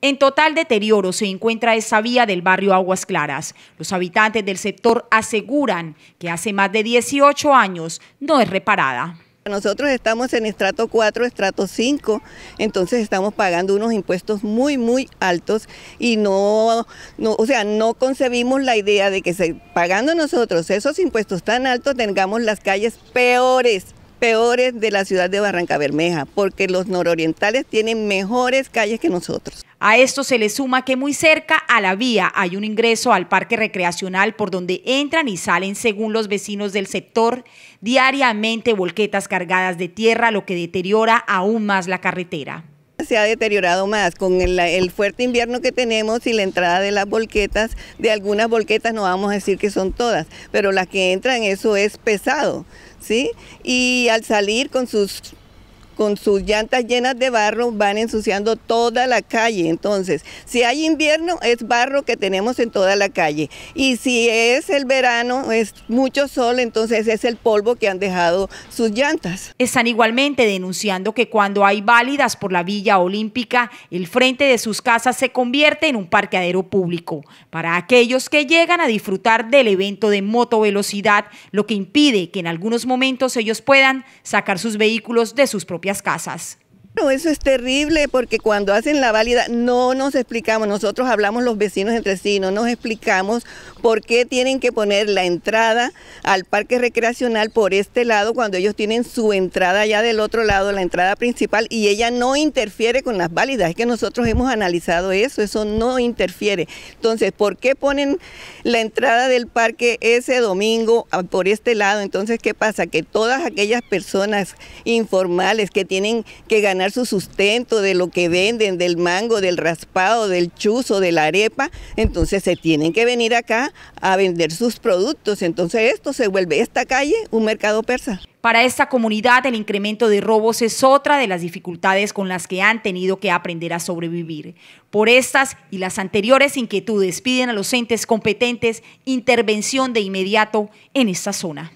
En total deterioro se encuentra esa vía del barrio Aguas Claras. Los habitantes del sector aseguran que hace más de 18 años no es reparada. Nosotros estamos en estrato 4, estrato 5, entonces estamos pagando unos impuestos muy, muy altos y no, o sea, no concebimos la idea de que pagando nosotros esos impuestos tan altos tengamos las calles peores peores de la ciudad de Barranca Bermeja, porque los nororientales tienen mejores calles que nosotros. A esto se le suma que muy cerca a la vía hay un ingreso al parque recreacional por donde entran y salen, según los vecinos del sector, diariamente volquetas cargadas de tierra, lo que deteriora aún más la carretera. Se ha deteriorado más con el, fuerte invierno que tenemos y la entrada de las volquetas, de algunas volquetas no vamos a decir que son todas, pero las que entran eso es pesado, ¿sí? Y al salir con sus con sus llantas llenas de barro van ensuciando toda la calle. Entonces, si hay invierno, es barro que tenemos en toda la calle. Y si es el verano, es mucho sol, entonces es el polvo que han dejado sus llantas. Están igualmente denunciando que cuando hay válidas por la Villa Olímpica, el frente de sus casas se convierte en un parqueadero público para aquellos que llegan a disfrutar del evento de motovelocidad, lo que impide que en algunos momentos ellos puedan sacar sus vehículos de sus propias las casas eso es terrible porque cuando hacen la válida no nos explicamos, nosotros hablamos los vecinos entre sí, no nos explicamos por qué tienen que poner la entrada al parque recreacional por este lado cuando ellos tienen su entrada ya del otro lado, la entrada principal, y ella no interfiere con las válidas. Es que nosotros hemos analizado eso, eso no interfiere. Entonces, ¿por qué ponen la entrada del parque ese domingo ah, por este lado? Entonces, ¿qué pasa? Que todas aquellas personas informales que tienen que ganar su sustento de lo que venden, del mango, del raspado, del chuzo, de la arepa, entonces se tienen que venir acá a vender sus productos. Entonces esto se vuelve esta calle un mercado persa. Para esta comunidad el incremento de robos es otra de las dificultades con las que han tenido que aprender a sobrevivir. Por estas y las anteriores inquietudes piden a los entes competentes intervención de inmediato en esta zona.